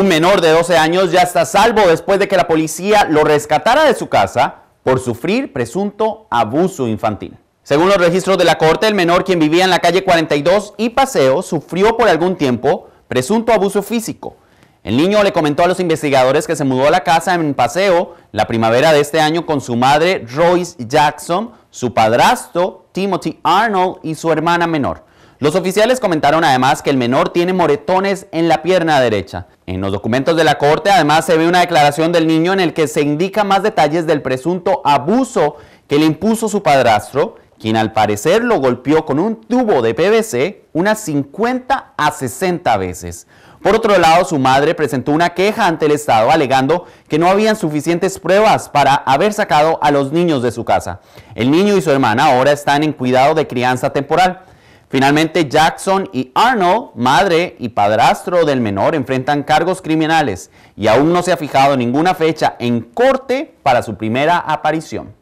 un menor de 12 años ya está salvo después de que la policía lo rescatara de su casa por sufrir presunto abuso infantil. Según los registros de la corte, el menor quien vivía en la calle 42 y Paseo sufrió por algún tiempo presunto abuso físico. El niño le comentó a los investigadores que se mudó a la casa en Paseo la primavera de este año con su madre Royce Jackson, su padrastro Timothy Arnold y su hermana menor. Los oficiales comentaron además que el menor tiene moretones en la pierna derecha. En los documentos de la corte además se ve una declaración del niño en el que se indica más detalles del presunto abuso que le impuso su padrastro, quien al parecer lo golpeó con un tubo de PVC unas 50 a 60 veces. Por otro lado, su madre presentó una queja ante el Estado alegando que no habían suficientes pruebas para haber sacado a los niños de su casa. El niño y su hermana ahora están en cuidado de crianza temporal. Finalmente, Jackson y Arnold, madre y padrastro del menor, enfrentan cargos criminales y aún no se ha fijado ninguna fecha en corte para su primera aparición.